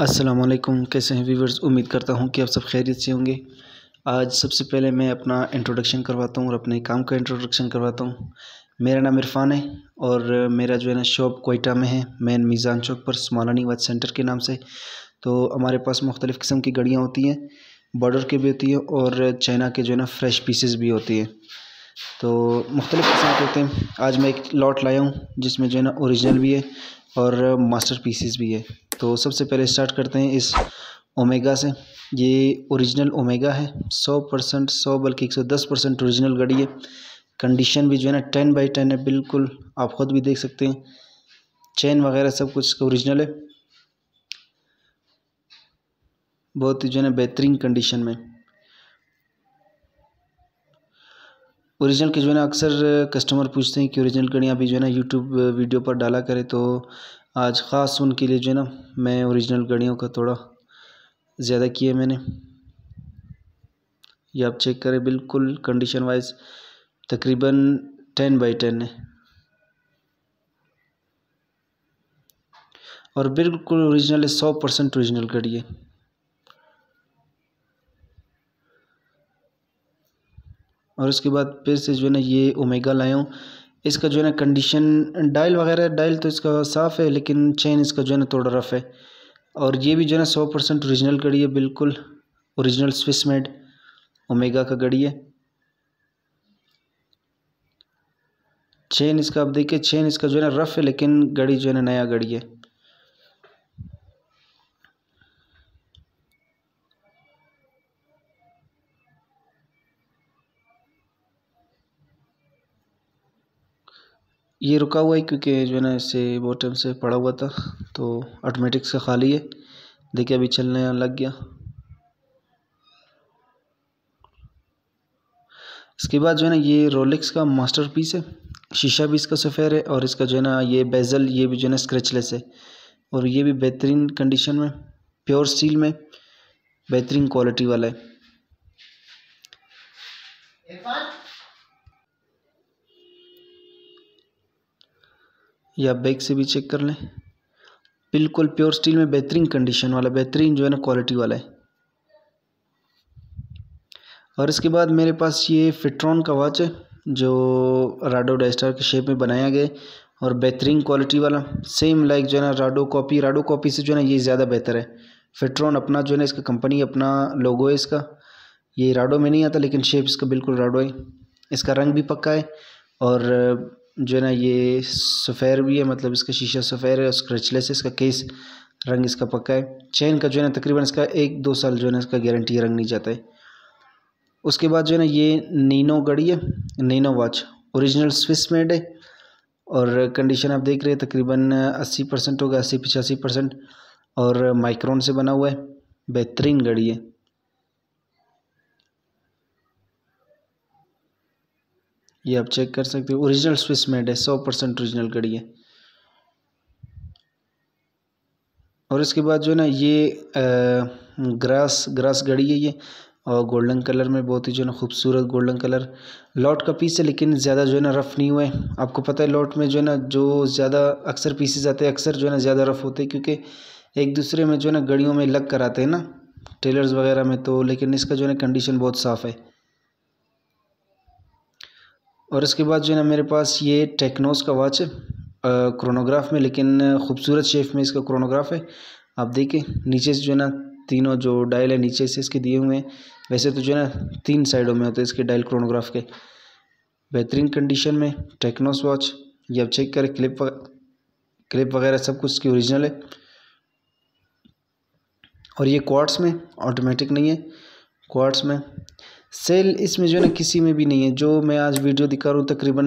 असलम कैसे हैं व्यूवर्स उम्मीद करता हूं कि आप सब खैरियत से होंगे आज सबसे पहले मैं अपना इंट्रोडक्शन करवाता हूं और अपने काम का इंट्रोडक्शन करवाता हूं मेरा नाम इरफान है और मेरा जो है ना शॉप कोयटा में है मैन मीज़ान चौक पर स्मालानी वाच सेंटर के नाम से तो हमारे पास मुख्तलिफ़ किस्म की गड़ियाँ होती हैं बॉर्डर की भी होती हैं और चाइना के जो है ना फ्रेश पीसेस भी होती हैं तो मुख्तलिफ़ किस्म के होते हैं आज मैं एक लॉट लाया हूँ जिसमें जो है ना औरिजिनल भी है और मास्टर पीसीस भी है तो सबसे पहले स्टार्ट करते हैं इस ओमेगा से ये ओरिजिनल ओमेगा है सौ परसेंट सौ बल्कि एक सौ दस परसेंट औरिजिनल गाड़ी है कंडीशन भी जो है ना टेन बाई टेन है बिल्कुल आप ख़ुद भी देख सकते हैं चैन वगैरह सब कुछ इसका औरिजिनल है बहुत ही जो है ना बेहतरीन कंडीशन में ओरिजिनल के जो है ना अक्सर कस्टमर पूछते हैं कि ओरिजिनल कड़ियाँ अभी जो है ना यूट्यूब वीडियो पर डाला करें तो आज ख़ास उनके लिए जो है ना मैं ओरिजिनल कड़ियों का थोड़ा ज़्यादा किया मैंने ये आप चेक करें बिल्कुल कंडीशन वाइज तकरीबन टेन बाई टेन है और बिल्कुल ओरिजिनल है सौ परसेंट औरिजिनल कड़ी है और उसके बाद फिर से जो है ना ये ओमेगा लाया हूँ इसका जो है ना कंडीशन डायल वगैरह डायल तो इसका साफ़ है लेकिन चेन इसका जो है ना थोड़ा रफ़ है और ये भी जो है ना सौ परसेंट औरिजिनल घड़ी है बिल्कुल औरिजिनल स्विस मेड ओमेगा का घड़ी है चेन इसका आप देखिए चेन इसका जो है ना रफ़ है लेकिन घड़ी जो है ना नया घड़ी है ये रुका हुआ है क्योंकि जो है ना इससे बहुत टाइम से पड़ा हुआ था तो ऑटोमेटिक से खाली है देखिए अभी चलने लग गया इसके बाद जो है ना ये रोलेक्स का मास्टर पीस है शीशा भी इसका सफ़ेर है और इसका जो है ना ये बेजल ये भी जो है ना स्क्रेचलेस है और ये भी बेहतरीन कंडीशन में प्योर स्टील में बेहतरीन क्वालिटी वाला है या बैग से भी चेक कर लें बिल्कुल प्योर स्टील में बेहतरीन कंडीशन वाला बेहतरीन जो है ना क्वालिटी वाला है और इसके बाद मेरे पास ये फिट्रॉन का वॉच है जो राडो डाइस्टार के शेप में बनाया गया और बेहतरीन क्वालिटी वाला सेम लाइक जो है ना राडो कॉपी राडो कॉपी से जो है ना ये ज़्यादा बेहतर है फिट्रॉन अपना जो है ना इसका कंपनी अपना लोगो है इसका ये राडो में नहीं आता लेकिन शेप इसका बिल्कुल राडो है इसका रंग भी पक्का है और जो है ना ये सफ़ेर भी है मतलब इसका शीशा सफ़ेर है स्क्रचलेस है इसका केस रंग इसका पक्का है चैन का जो है ना तकरीबन इसका एक दो साल जो है ना इसका गारंटी रंग नहीं जाता है उसके बाद जो है ना ये नीनो घड़ी है नीनो वॉच ओरिजिनल स्विस मेड है और कंडीशन आप देख रहे हैं तकरीबन अस्सी परसेंट होगा अस्सी पचासी परसेंट और माइक्रोन से बना हुआ है बेहतरीन घड़ी है ये आप चेक कर सकते हो ओरिजिनल स्विस मेड है सौ परसेंट ओरिजिनल कड़ी है और इसके बाद जो है ना ये आ, ग्रास ग्रास घड़ी है ये और गोल्डन कलर में बहुत ही जो है ना खूबसूरत गोल्डन कलर लॉट का पीस है लेकिन ज़्यादा जो है ना रफ़ नहीं हुआ है आपको पता है लॉट में जो है ना जो ज़्यादा अक्सर पीसेज आते हैं अक्सर जो है ना ज़्यादा रफ़ होते हैं क्योंकि एक दूसरे में जो है ना गड़ियों में लग कर आते हैं ना टेलर्स वगैरह में तो लेकिन इसका जो है ना कंडीशन बहुत साफ़ है और इसके बाद जो है ना मेरे पास ये टेक्नोस का वॉच है क्रोनोग्राफ में लेकिन खूबसूरत शेप में इसका क्रोनोग्राफ है आप देखिए नीचे से जो है ना तीनों जो डायल है नीचे से इसके दिए हुए हैं वैसे तो जो है ना तीन साइडों में होते हैं तो इसके डायल क्रोनोग्राफ के बेहतरीन कंडीशन में टेक्नोस वॉच ये आप चेक करें क्लिप क्लिप वगैरह सब कुछ इसकी ओरिजिनल है और ये क्वार्ट्स में ऑटोमेटिक नहीं है क्वार्ट्स में सेल इसमें जो है ना किसी में भी नहीं है जो मैं आज वीडियो दिखा रहा हूँ तकरीबन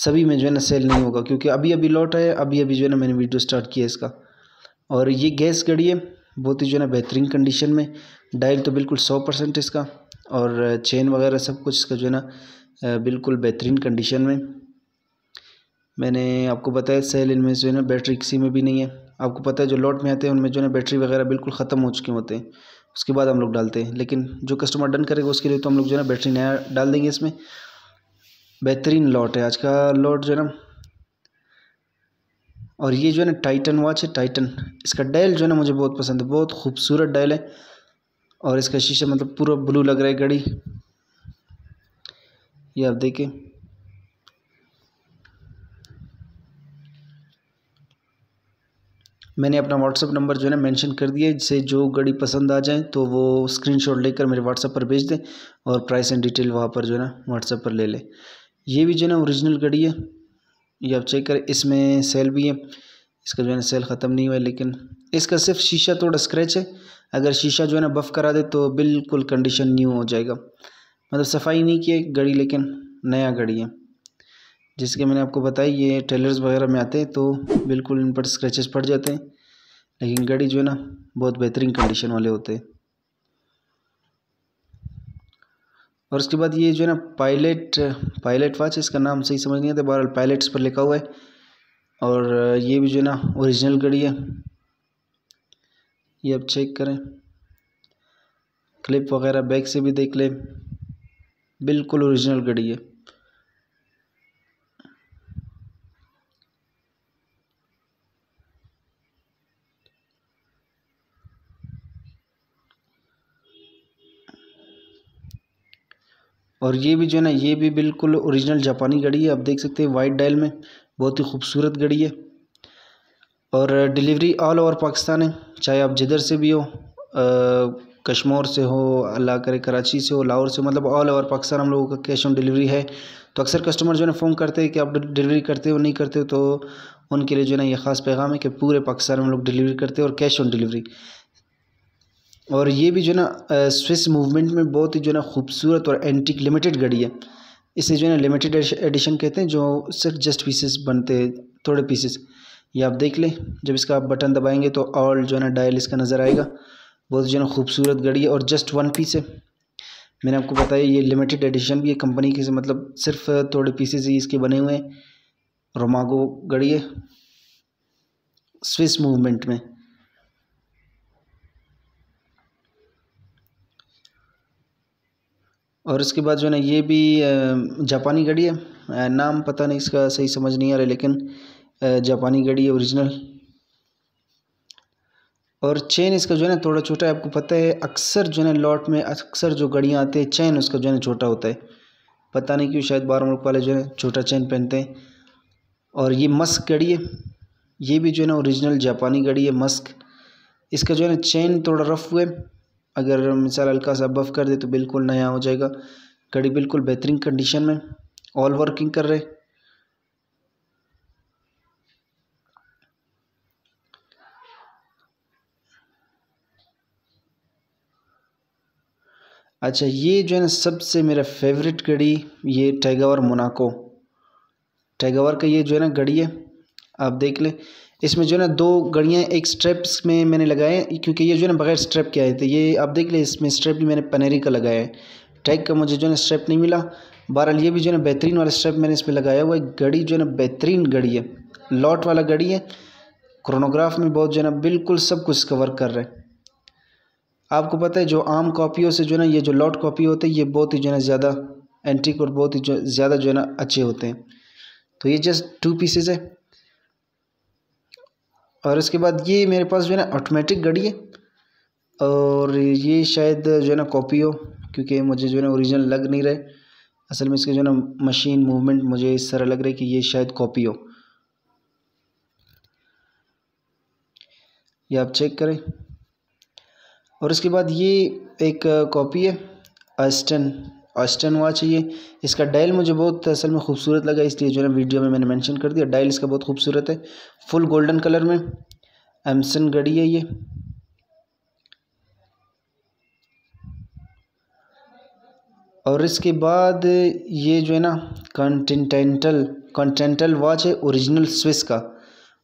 सभी में जो है ना सेल नहीं होगा क्योंकि अभी अभी लौट है अभी अभी जो है ना मैंने वीडियो स्टार्ट किया इसका और ये गैस घड़ी है बहुत ही जो है ना बेहतरीन कंडीशन में डायल तो बिल्कुल सौ परसेंट इसका और चेन वगैरह सब कुछ इसका जो है ना बिल्कुल बेहतरीन कंडीशन में मैंने आपको बताया सेल इनमें जो है ना बैटरी किसी में भी नहीं है आपको पता है जो लॉट में आते हैं उनमें जो है ना बैटरी वगैरह बिल्कुल ख़त्म हो चुके होते हैं उसके बाद हम लोग डालते हैं लेकिन जो कस्टमर डन करेगा उसके लिए तो हम लोग जो है ना बैटरी नया डाल देंगे इसमें बेहतरीन लॉट है आज का लॉट जो है ना और ये जो है ना टाइटन वॉच है टाइटन इसका डायल जो है ना मुझे बहुत पसंद है बहुत खूबसूरत डायल है और इसका शीशा मतलब पूरा ब्लू लग रहा है घड़ी ये आप देखें मैंने अपना व्हाट्सअप नंबर जो है ना मैंशन कर दिया है जिससे जो गाड़ी पसंद आ जाए तो वो स्क्रीनशॉट लेकर मेरे व्हाट्सअप पर भेज दें और प्राइस एंड डिटेल वहाँ पर जो है ना व्हाट्सअप पर ले लें ये भी जो है ना औरिजिनल गाड़ी है ये आप चेक करें इसमें सेल भी है इसका जो है ना सेल ख़त्म नहीं हुआ है लेकिन इसका सिर्फ शीशा थोड़ा स्क्रैच है अगर शीशा जो है ना बफ़ करा दे तो बिल्कुल कंडीशन न्यू हो जाएगा मतलब सफाई नहीं की है गाड़ी लेकिन नया गाड़ी है जिसके मैंने आपको बताई ये टेलर्स वगैरह में आते हैं तो बिल्कुल इन पर स्क्रैचेस पड़ जाते हैं लेकिन गाड़ी जो है ना बहुत बेहतरीन कंडीशन वाले होते हैं और उसके बाद ये जो है ना पायलट पायलट वाच इसका नाम सही समझ नहीं आता बहरहाल पायलट्स पर लिखा हुआ है और ये भी जो है ना ओरिजिनल गाड़ी है ये आप चेक करें क्लिप वगैरह बैक से भी देख लें बिल्कुल ओरिजिनल गाड़ी है और ये भी जो है ना ये भी बिल्कुल ओरिजिनल जापानी घड़ी है आप देख सकते हैं वाइट डायल में बहुत ही खूबसूरत घड़ी है और डिलीवरी ऑल ओवर पाकिस्तान है चाहे आप जिधर से भी हो कश्मोर से हो अल्लाह करे कराची से हो लाहौर से मतलब ऑल ओवर पाकिस्तान हम लोगों का कैश ऑन डिलीवरी है तो अक्सर कस्टमर जो है फ़ोन करते हैं कि आप डिलीवरी करते हो नहीं करते हो तो उनके लिए जो है ना ये ख़ास पैगाम है कि पूरे पाकिस्तान में हम लोग डिलीवरी करते हैं और कैश ऑन डिलीवरी और ये भी जो है ना स्विस मूवमेंट में बहुत ही जो है ना खूबसूरत और एंटीक लिमिटेड घड़ी है इसे जो है ना लिमिटेड एडिशन कहते हैं जो सिर्फ जस्ट पीसेस बनते हैं थोड़े पीसेस ये आप देख लें जब इसका आप बटन दबाएंगे तो ऑल जो है ना डायल इसका नज़र आएगा बहुत जो है ना खूबसूरत घड़ी है और जस्ट वन पीस है मैंने आपको बताया ये लिमिटेड एडिशन भी है कंपनी के से मतलब सिर्फ थोड़े पीसेज ही इसके बने हुए हैं रोमागो घड़ी है स्विस मूवमेंट में और इसके बाद जो है ना ये भी जापानी घड़ी है नाम पता नहीं इसका सही समझ नहीं आ रहा लेकिन जापानी घड़ी है ओरिजिनल और चेन इसका जो है ना थोड़ा छोटा है आपको पता है अक्सर जो है ना लॉट में अक्सर जो घड़ियाँ आती है चैन उसका जो है ना छोटा होता है पता नहीं क्यों शायद बारह मुल्क वाले जो है छोटा चैन पहनते हैं और ये मस्क घड़ी है ये भी जो है ना ओरिजिनल जापानी घड़ी है मस्क इसका जो है ना चेन थोड़ा रफ हुआ है अगर मिसाल हल्का सा बफ कर दे तो बिल्कुल नया हो जाएगा घड़ी बिल्कुल बेहतरीन कंडीशन में ऑल वर्किंग कर रहे अच्छा ये जो है ना सबसे मेरा फेवरेट घड़ी ये टैगावर मोनाको टैगावर का ये जो है ना घड़ी है आप देख लें इसमें जो है ना दो गड़ियाँ एक स्ट्रेप्स में मैंने लगाए क्योंकि ये जो है ना बगैर स्ट्रेप के आए थे ये आप देख लें इसमें स्ट्रेप भी मैंने पनेरी का लगाया है टैग का मुझे जो है ना स्ट्रेप नहीं मिला बहरहाल ये भी जो है ना बेहतरीन वाला स्ट्रेप मैंने इसमें लगाया हुआ है घड़ी जो है ना बेहतरीन घड़ी है लॉट वाला घड़ी है क्रोनोग्राफ में बहुत जो है ना बिल्कुल सब कुछ कवर कर रहे हैं आपको पता है जो आम कॉपियों से जो है ना ये जो लॉट कॉपी होते हैं ये बहुत ही जो है ना ज़्यादा एंटीक और बहुत ही ज़्यादा जो है ना अच्छे होते हैं तो ये जस्ट टू पीसेज है और इसके बाद ये मेरे पास जो है ना ऑटोमेटिक घड़ी है और ये शायद जो है ना कॉपी हो क्योंकि मुझे जो है ना ओरिजिनल लग नहीं रहे असल में इसके जो है ना मशीन मूवमेंट मुझे इस तरह लग रहा है कि ये शायद कॉपी हो ये आप चेक करें और इसके बाद ये एक कॉपी है अस्टन ऑस्टन वॉच है ये इसका डायल मुझे बहुत असल में खूबसूरत लगा इसलिए जो है ना वीडियो में मैंने मेंशन कर दिया डायल इसका बहुत खूबसूरत है फुल गोल्डन कलर में एमसन घड़ी है ये और इसके बाद ये जो है ना कॉन्टिनेंटल कॉन्टिनेंटल वॉच है ओरिजिनल स्विस का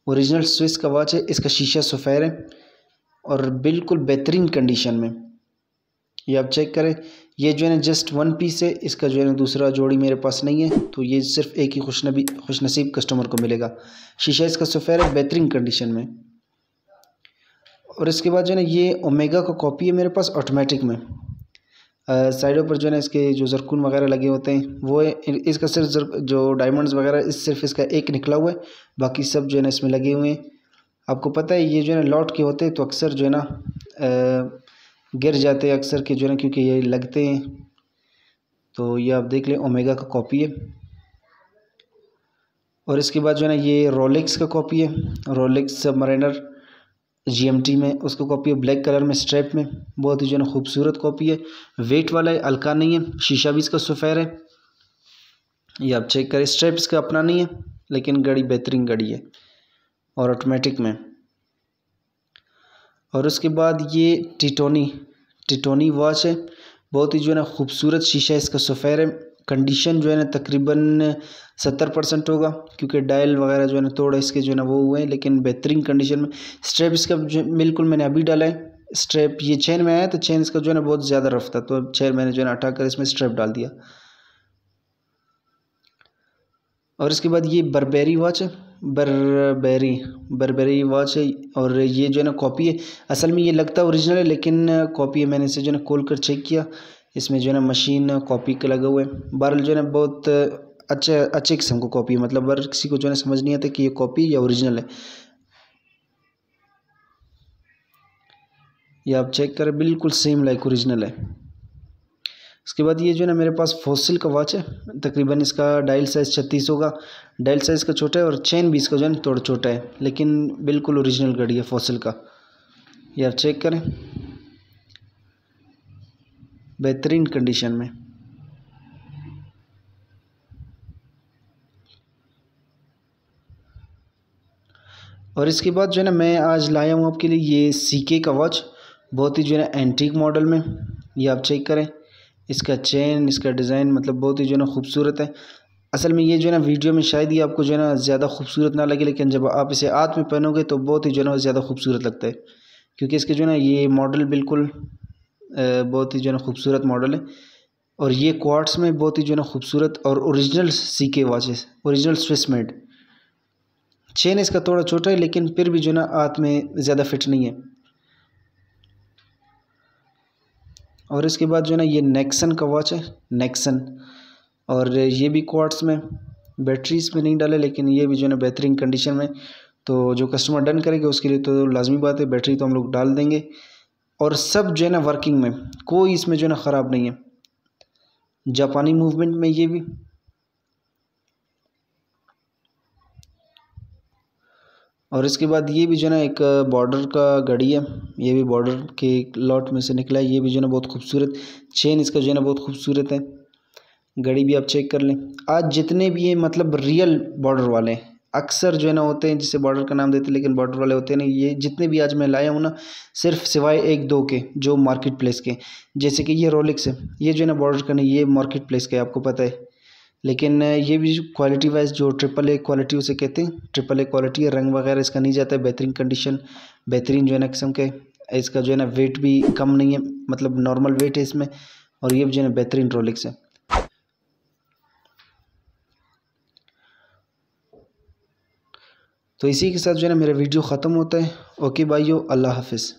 ओरिजिनल स्विस का वॉच है इसका शीशा सफैर है और बिल्कुल बेहतरीन कंडीशन में ये आप चेक करें ये जो है ना जस्ट वन पीस है इसका जो है ना दूसरा जोड़ी मेरे पास नहीं है तो ये सिर्फ एक ही खुशनबी खुशनसीब कस्टमर को मिलेगा शीशा इसका सफ़ेर है बेहतरीन कंडीशन में और इसके बाद जो है ना ये ओमेगा का कॉपी है मेरे पास ऑटोमेटिक में साइडों पर जो है ना इसके जो जरकून वगैरह लगे होते हैं वो इसका सिर्फ जो डायमंड्स वगैरह इस सिर्फ इसका एक निकला हुआ है बाकी सब जो है ना इसमें लगे हुए हैं आपको पता है ये जो है ना लॉट के होते हैं तो अक्सर जो है ना गिर जाते हैं अक्सर के जो है क्योंकि ये लगते हैं तो ये आप देख लें ओमेगा का कॉपी है और इसके बाद जो है ना ये रोलिक्स का कॉपी है रोलेक्स मरेनर जीएमटी में उसका कॉपी है ब्लैक कलर में स्ट्रैप में बहुत ही जो है ना खूबसूरत कॉपी है वेट वाला है हल्का नहीं है शीशा भी इसका सफैर है ये आप चेक करें स्ट्रैप इसका अपना नहीं है लेकिन गाड़ी बेहतरीन गाड़ी है और ऑटोमेटिक में और उसके बाद ये टिटोनी टिटोनी वॉच है बहुत ही जो है ना खूबसूरत शीशा है इसका सफ़ेर है कंडीशन जो है ना तकरीबन सत्तर परसेंट होगा क्योंकि डायल वगैरह जो है ना थोड़ा इसके जो है ना वो हुए हैं लेकिन बेहतरीन कंडीशन में स्ट्रेप इसका जो बिल्कुल मैंने अभी डाला है स्ट्रेप ये चेन में आया तो चेन इसका जो है ना बहुत ज़्यादा रफ था तो चेन मैंने जो है ना हटा कर इसमें स्ट्रेप डाल दिया और इसके बाद ये बर्बेरी वॉच है बर्बेरी बर्बेरी वॉच है और ये जो है ना कॉपी है असल में ये लगता है ओरिजिनल है लेकिन कॉपी है मैंने इसे जो है ना खोल कर चेक किया इसमें जो है ना मशीन कॉपी के लगा हुए हैं बहरल जो है ना बहुत अच्छे अच्छे किस्म को कॉपी है मतलब हर किसी को जो है ना समझ नहीं आता कि ये कॉपी या ओरिजिनल है ये आप चेक करें बिल्कुल सेम लाइक ओरिजिनल है उसके बाद ये जो है ना मेरे पास फोसिल का वॉच है तकरीबन इसका डायल साइज़ छत्तीस होगा डायल साइज़ का छोटा है और चेन भी इसका जो है ना थोड़ा छोटा है लेकिन बिल्कुल ओरिजिनल घड़ी है फोसिल का यार आप चेक करें बेहतरीन कंडीशन में और इसके बाद जो है ना मैं आज लाया हूँ आपके लिए ये सीके का वॉच बहुत ही जो है ना एंटीक मॉडल में ये आप चेक करें इसका चेन इसका डिज़ाइन मतलब बहुत ही जो है ना खूबसूरत है असल में ये जो है ना वीडियो में शायद ही आपको जो है ना ज़्यादा खूबसूरत ना लगे लेकिन जब आप इसे हाथ में पहनोगे तो बहुत ही जो है ना ज़्यादा खूबसूरत लगता है क्योंकि इसके जो है ना ये मॉडल बिल्कुल बहुत ही जो है ना खूबसूरत मॉडल है और ये क्वार्ट्स में बहुत ही जो है ना खूबसूरत और original C K watches original Swiss made chain इसका थोड़ा छोटा है लेकिन फिर भी जो है ना हाथ में ज़्यादा फिट नहीं है और इसके बाद जो है ना ये नेक्सन का वॉच है नेक्सन और ये भी क्वार्ट्स में बैटरीज में नहीं डाले लेकिन ये भी जो है ना बेहतरीन कंडीशन में तो जो कस्टमर डन करेंगे उसके लिए तो लाजमी बात है बैटरी तो हम लोग डाल देंगे और सब जो है ना वर्किंग में कोई इसमें जो है ना ख़राब नहीं है जापानी मूवमेंट में ये भी और इसके बाद ये भी जो है ना एक बॉर्डर का घड़ी है ये भी बॉर्डर के लॉट में से निकला है ये भी जो है ना बहुत खूबसूरत चेन इसका जो है ना बहुत खूबसूरत है घड़ी भी आप चेक कर लें आज जितने भी ये मतलब रियल बॉर्डर वाले हैं अक्सर जो है ना होते हैं जिसे बॉर्डर का नाम देते हैं लेकिन बॉर्डर वाले होते हैं ना ये जितने भी आज मैं लाया हूँ ना सिर्फ सिवाय एक दो के जो मार्केट प्लेस के जैसे कि ये रोलिक्स है ये जो है ना बॉर्डर का नहीं ये मार्केट प्लेस का है आपको पता है लेकिन ये भी क्वालिटी वाइज जो ट्रिपल ए क्वालिटी उसे कहते हैं ट्रिपल ए क्वालिटी है रंग वगैरह इसका नहीं जाता है बेहतरीन कंडीशन बेहतरीन जो है ना किस्म के इसका जो है ना वेट भी कम नहीं है मतलब नॉर्मल वेट है इसमें और ये भी जो है ना बेहतरीन रोलिक्स है तो इसी के साथ जो है ना मेरा वीडियो ख़त्म होता है ओके भाइयों अल्लाह हाफिज़